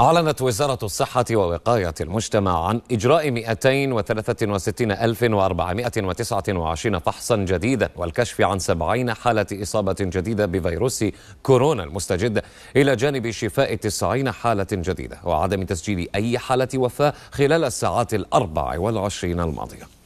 أعلنت وزارة الصحة ووقاية المجتمع عن إجراء 263429 فحصا جديدا والكشف عن 70 حالة إصابة جديدة بفيروس كورونا المستجد إلى جانب شفاء 90 حالة جديدة وعدم تسجيل أي حالة وفاة خلال الساعات الأربع والعشرين الماضية